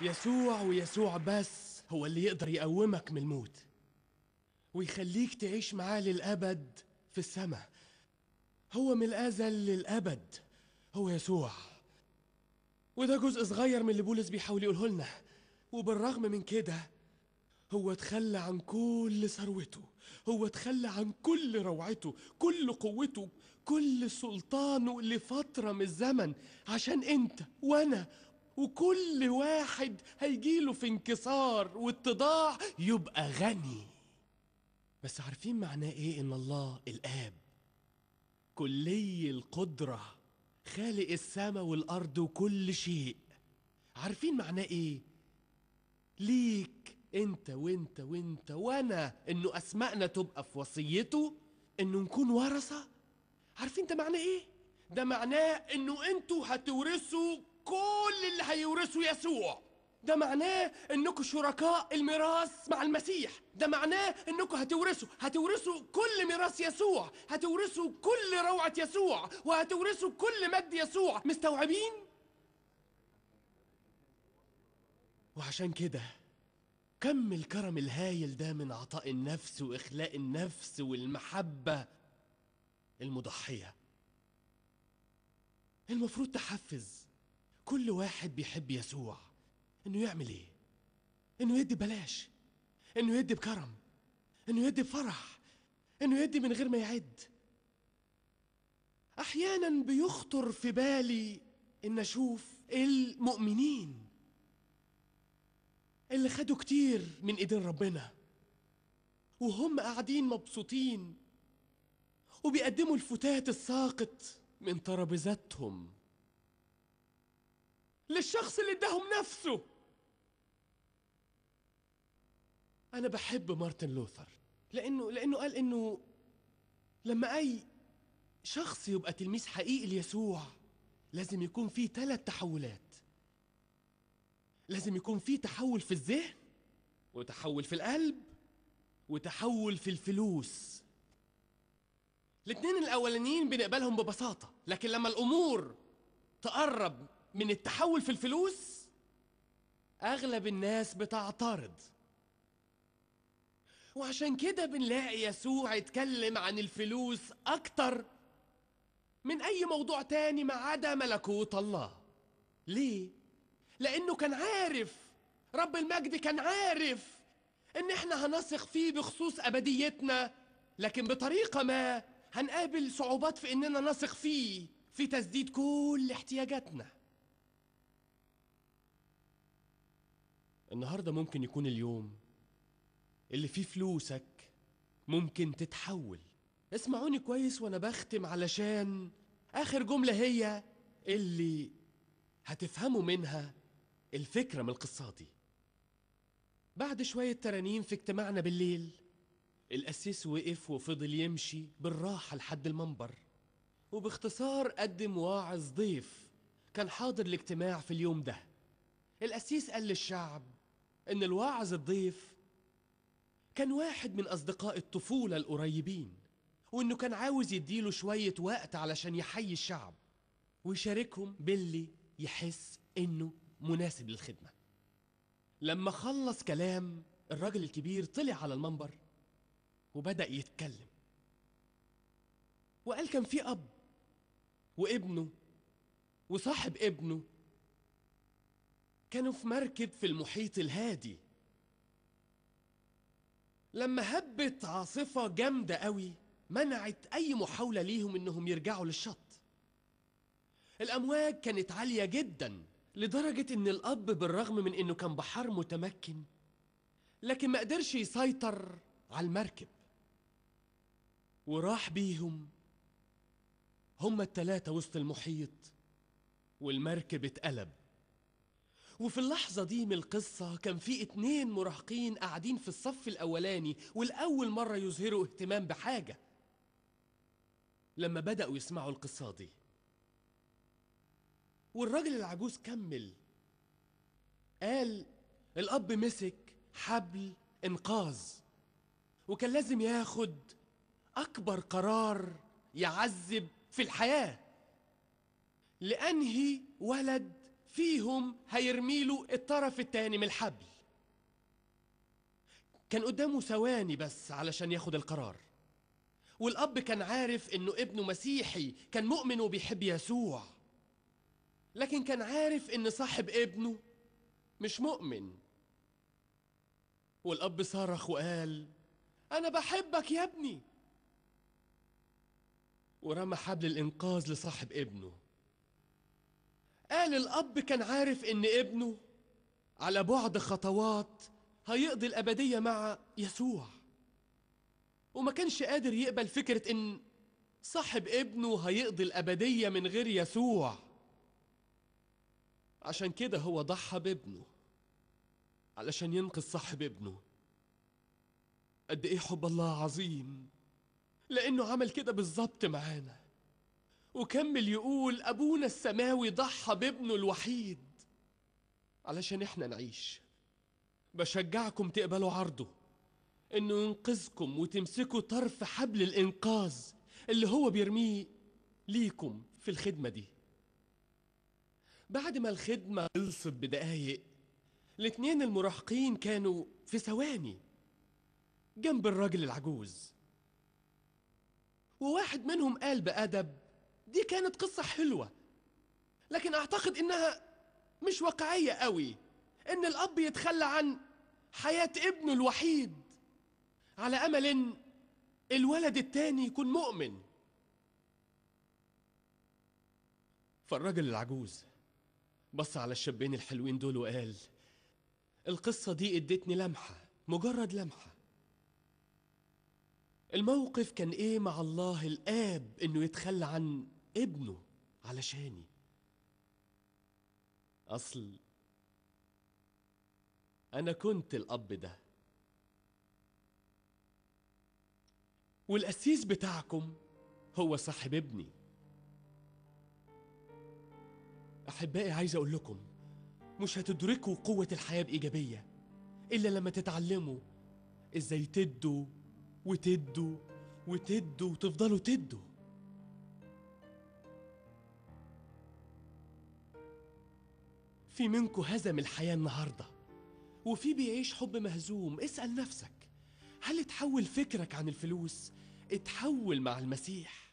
يسوع ويسوع بس هو اللي يقدر يقومك من الموت ويخليك تعيش معاه للأبد في السماء هو من الأزل للأبد هو يسوع وده جزء صغير من اللي بولس بيحاول يقوله لنا وبالرغم من كده هو تخلى عن كل ثروته هو تخلى عن كل روعته كل قوته كل سلطانه لفترة من الزمن عشان انت وانا وكل واحد هيجيله في انكسار واتضاع يبقى غني بس عارفين معناه ايه ان الله الاب كلي القدره خالق السماء والارض وكل شيء عارفين معناه ايه ليك انت وانت وانت وانا انه اسمائنا تبقى في وصيته انه نكون ورثه عارفين ده معناه ايه ده معناه انه انتوا هتورثوا كل اللي هيورثه يسوع ده معناه انكم شركاء الميراث مع المسيح ده معناه انكم هتورثوا هتورثوا كل ميراث يسوع هتورثوا كل روعة يسوع وهتورثوا كل مجد يسوع مستوعبين وعشان كده كم الكرم الهايل ده من عطاء النفس واخلاء النفس والمحبة المضحية المفروض تحفز كل واحد بيحب يسوع انه يعمل ايه انه يدي بلاش انه يدي بكرم انه يدي بفرح انه يدي من غير ما يعد احيانا بيخطر في بالي ان اشوف المؤمنين اللي خدوا كتير من ايدين ربنا وهم قاعدين مبسوطين وبيقدموا الفتات الساقط من ترابيزاتهم للشخص اللي اداهم نفسه انا بحب مارتن لوثر لانه لانه قال انه لما اي شخص يبقى تلميذ حقيقي ليسوع لازم يكون فيه ثلاث تحولات لازم يكون فيه تحول في الذهن وتحول في القلب وتحول في الفلوس الاتنين الاولانيين بنقبلهم ببساطة لكن لما الامور تقرب من التحول في الفلوس اغلب الناس بتعترض وعشان كده بنلاقي يسوع يتكلم عن الفلوس اكتر من اي موضوع تاني ما عدا ملكوت الله ليه لانه كان عارف رب المجد كان عارف ان احنا هنثق فيه بخصوص ابديتنا لكن بطريقه ما هنقابل صعوبات في اننا نثق فيه في تسديد كل احتياجاتنا النهارده ممكن يكون اليوم اللي فيه فلوسك ممكن تتحول اسمعوني كويس وانا بختم علشان اخر جمله هي اللي هتفهموا منها الفكره من القصه دي بعد شويه ترانيم في اجتماعنا بالليل القسيس وقف وفضل يمشي بالراحه لحد المنبر وباختصار قدم واعظ ضيف كان حاضر الاجتماع في اليوم ده القسيس قال للشعب ان الواعظ الضيف كان واحد من اصدقاء الطفولة القريبين وانه كان عاوز يديله شوية وقت علشان يحيي الشعب ويشاركهم باللي يحس انه مناسب للخدمة لما خلص كلام الراجل الكبير طلع على المنبر وبدأ يتكلم وقال كان في أب وابنه وصاحب ابنه كانوا في مركب في المحيط الهادي لما هبت عاصفة جامدة قوي منعت أي محاولة ليهم إنهم يرجعوا للشط الأمواج كانت عالية جدا لدرجة إن الأب بالرغم من إنه كان بحر متمكن لكن ما قدرش يسيطر على المركب وراح بيهم هما التلاتة وسط المحيط والمركب اتقلب وفي اللحظة دي من القصة كان في اتنين مراهقين قاعدين في الصف الأولاني والأول مرة يظهروا اهتمام بحاجة لما بدأوا يسمعوا القصة دي والراجل العجوز كمل قال الأب مسك حبل إنقاذ وكان لازم ياخد أكبر قرار يعذب في الحياة لأنهي ولد فيهم هيرمي له الطرف التاني من الحبل كان قدامه ثواني بس علشان ياخد القرار والأب كان عارف إنه ابنه مسيحي كان مؤمن وبيحب يسوع لكن كان عارف إن صاحب ابنه مش مؤمن والأب صرخ وقال أنا بحبك يا ابني ورمى حبل الإنقاذ لصاحب ابنه قال الأب كان عارف إن ابنه على بعد خطوات هيقضي الأبدية مع يسوع وما كانش قادر يقبل فكرة إن صاحب ابنه هيقضي الأبدية من غير يسوع عشان كده هو ضحى بابنه علشان ينقذ صاحب ابنه قد إيه حب الله عظيم لأنه عمل كده بالظبط معانا وكمل يقول أبونا السماوي ضحى بابنه الوحيد علشان إحنا نعيش بشجعكم تقبلوا عرضه إنه ينقذكم وتمسكوا طرف حبل الإنقاذ اللي هو بيرميه ليكم في الخدمة دي بعد ما الخدمة خلصت بدقايق الاتنين المراهقين كانوا في ثواني جنب الراجل العجوز وواحد منهم قال بأدب دي كانت قصة حلوة لكن أعتقد إنها مش واقعية قوي إن الأب يتخلى عن حياة ابنه الوحيد على أمل إن الولد التاني يكون مؤمن فالراجل العجوز بص على الشابين الحلوين دول وقال القصة دي ادتني لمحة مجرد لمحة الموقف كان ايه مع الله الاب انه يتخلى عن ابنه علشاني اصل انا كنت الاب ده والاسيس بتاعكم هو صاحب ابني احبائي عايز اقول لكم مش هتدركوا قوه الحياه بايجابيه الا لما تتعلموا ازاي تدوا وتدوا وتدوا وتفضلوا تدوا في منكو هزم الحياة النهاردة وفي بيعيش حب مهزوم اسأل نفسك هل اتحول فكرك عن الفلوس اتحول مع المسيح